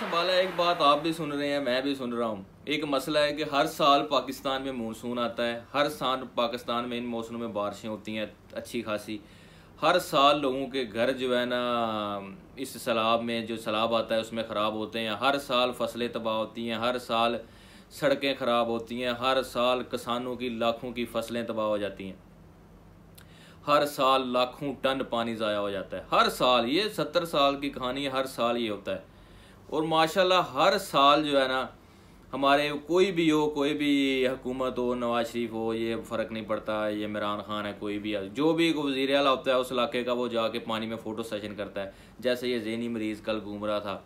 संभाला एक बात आप भी सुन रहे हैं मैं भी सुन रहा हूँ एक मसला है कि हर साल पाकिस्तान में मानसून आता है हर साल पाकिस्तान में इन मौसमों में बारिशें होती हैं अच्छी खासी हर साल लोगों के घर जो है ना इस सैलाब में जो सैलाब आता है उसमें ख़राब होते हैं हर साल फसलें तबाह होती हैं हर साल सड़कें ख़राब होती हैं हर साल किसानों की लाखों की फसलें तबाह हो जाती हैं हर साल लाखों टन पानी ज़ाया हो जाता है हर साल ये सत्तर साल की कहानी है हर साल ये होता है और माशाल्लाह हर साल जो है ना हमारे कोई भी हो कोई भी हुकूमत हो नवाज शरीफ हो ये फ़र्क नहीं पड़ता ये इमरान खान है कोई भी है जो भी वजी अला होता है उस इलाके का वो जाके पानी में फ़ोटो सेशन करता है जैसे ये जहनी मरीज़ कल घूम रहा था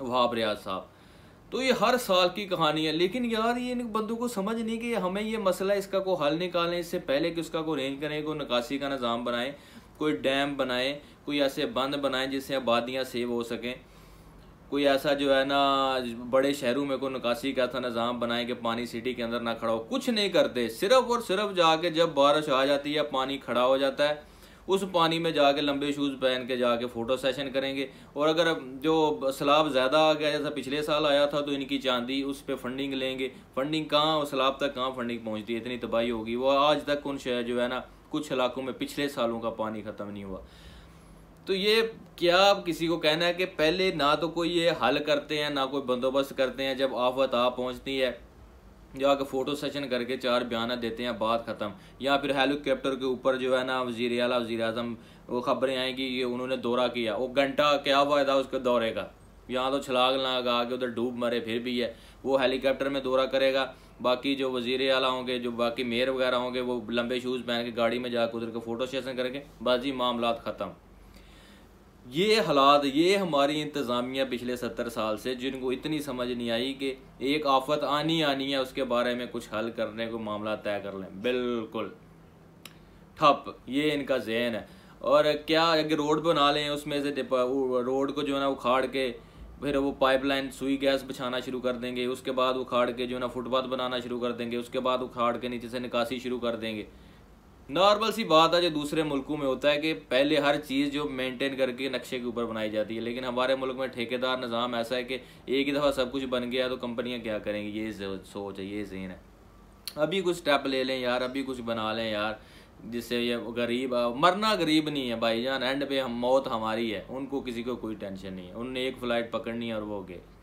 वहाब रियाज साहब तो ये हर साल की कहानी है लेकिन यार ये इन बंदों को समझ नहीं कि हमें ये मसला इसका को हल निकालें इससे पहले कि उसका को अरेंज करें कोई निकासी का निज़ाम बनाएं कोई डैम बनाएं कोई ऐसे बंद बनाएं जिससे आबादियाँ सेव हो सकें कोई ऐसा जो है ना बड़े शहरों में कोई निकासी का ऐसा निज़ाम बनाए कि पानी सिटी के अंदर ना खड़ा हो कुछ नहीं करते सिर्फ और सिर्फ जाके जब बारिश आ जाती है पानी खड़ा हो जाता है उस पानी में जाके लंबे शूज़ पहन के जाके फ़ोटो सेशन करेंगे और अगर जो सैलाब ज़्यादा आ गया जैसा पिछले साल आया था तो इनकी चांदी उस पर फंडिंग लेंगे फंडिंग कहाँ और सैलाब तक कहाँ फंडिंग पहुँचती है इतनी तबाही होगी वो आज तक उन शहर जो है ना कुछ इलाकों में पिछले सालों का पानी ख़त्म नहीं हुआ तो ये क्या आप किसी को कहना है कि पहले ना तो कोई ये हल करते हैं ना कोई बंदोबस्त करते हैं जब आफत आ पहुंचती है जो आके फ़ोटो सेशन करके चार बयान देते हैं बात ख़त्म या फिर हेलीकॉप्टर के ऊपर जो है ना वजीर अला वजी अजम वो खबरें आएंगी कि ये उन्होंने दौरा किया वो घंटा क्या फ़ायदा उसके दौरे का यहाँ तो छलाग लगा के उधर डूब मरे फिर भी है वो हेलीकॉप्टर में दौरा करेगा बाकी जो वजीर अला होंगे जो बाकी मेयर वगैरह होंगे वो लंबे शूज़ पहन के गाड़ी में जाकर उधर के फ़ोटो सेशन करके बाजी मामला ख़त्म ये हालात ये हमारी इंतज़ामिया पिछले सत्तर साल से जिनको इतनी समझ नहीं आई कि एक आफत आनी आनी है उसके बारे में कुछ हल करने को मामला तय कर लें बिल्कुल ठप ये इनका जहन है और क्या अगर रोड बना लें उसमें से रोड को जो है ना उखाड़ के फिर वो पाइपलाइन सुई गैस बिछाना शुरू कर देंगे उसके बाद उखाड़ के जो है ना फुटपाथ बनाना शुरू कर देंगे उसके बाद उखाड़ के नीचे से निकासी शुरू कर देंगे नॉर्मल सी बात है जो दूसरे मुल्कों में होता है कि पहले हर चीज़ जो मेंटेन करके नक्शे के ऊपर बनाई जाती है लेकिन हमारे मुल्क में ठेकेदार निज़ाम ऐसा है कि एक ही दफ़ा सब कुछ बन गया तो कंपनियाँ क्या करेंगी ये सोच है ये जहन है अभी कुछ स्टेप ले लें यार अभी कुछ बना लें यार जिससे ये गरीब मरना गरीब नहीं है भाई एंड पे हम मौत हमारी है उनको किसी को कोई टेंशन नहीं है उनने एक फ़्लाइट पकड़नी है और वो गए